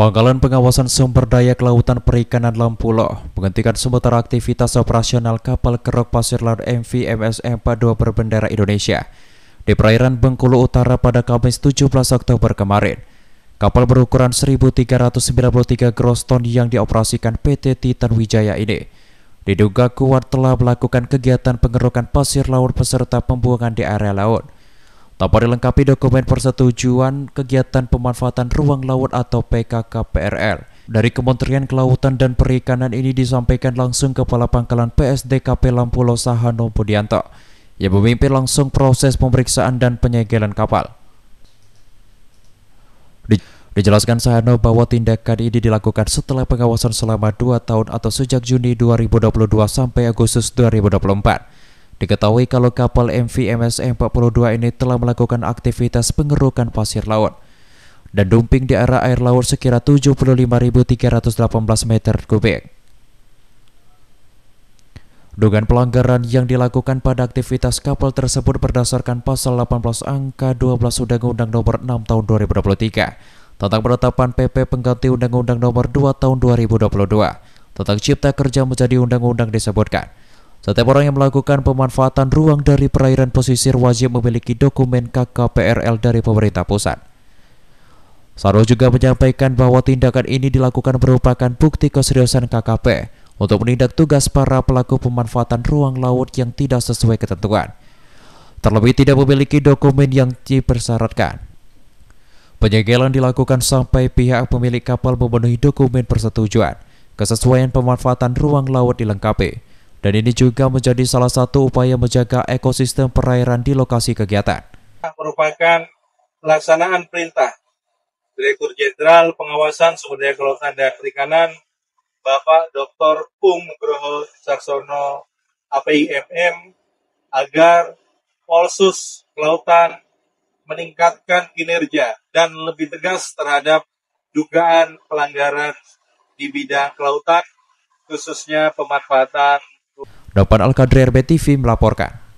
Pangkalan Pengawasan Sumber Daya Kelautan Perikanan Lampulo menghentikan sementara aktivitas operasional kapal kerok pasir laut MV MS 42 berbendera Indonesia di perairan Bengkulu Utara pada Kamis 17 Oktober kemarin. Kapal berukuran 1.393 gross ton yang dioperasikan PT Titan Wijaya ini diduga kuat telah melakukan kegiatan pengerukan pasir laut peserta pembuangan di area laut. Tanpa dilengkapi dokumen persetujuan kegiatan pemanfaatan ruang laut atau PKK PRR dari Kementerian Kelautan dan Perikanan ini disampaikan langsung Kepala Pangkalan PSDKP Lampulo Sahano Budianto, yang memimpin langsung proses pemeriksaan dan penyegelan kapal. Dijelaskan Sahano bahwa tindakan ini dilakukan setelah pengawasan selama 2 tahun atau sejak Juni 2022 sampai Agustus 2024 Diketahui kalau kapal MV MSM-42 ini telah melakukan aktivitas pengerukan pasir laut dan dumping di arah air laut sekira 75.318 meter kubik. Dugaan pelanggaran yang dilakukan pada aktivitas kapal tersebut berdasarkan pasal 18 angka 12 Undang-Undang Nomor 6 Tahun 2023 tentang penetapan PP pengganti Undang-Undang Nomor 2 Tahun 2022 tentang Cipta Kerja menjadi undang-undang disebutkan setiap orang yang melakukan pemanfaatan ruang dari perairan pesisir wajib memiliki dokumen KKPRL dari pemerintah pusat. Saro juga menyampaikan bahwa tindakan ini dilakukan merupakan bukti keseriusan KKP untuk menindak tugas para pelaku pemanfaatan ruang laut yang tidak sesuai ketentuan, terlebih tidak memiliki dokumen yang dipersyaratkan. Penyegelan dilakukan sampai pihak pemilik kapal memenuhi dokumen persetujuan, kesesuaian pemanfaatan ruang laut dilengkapi, dan ini juga menjadi salah satu upaya menjaga ekosistem perairan di lokasi kegiatan. Merupakan pelaksanaan perintah Direktur Jenderal Pengawasan Sumber Daya Kelautan dan Perikanan Bapak Dr. Pung Nugroho Saksono APIMM agar Polsus Kelautan meningkatkan kinerja dan lebih tegas terhadap dugaan pelanggaran di bidang kelautan, khususnya pemanfaatan Dapat Al-Qadri RBTV melaporkan.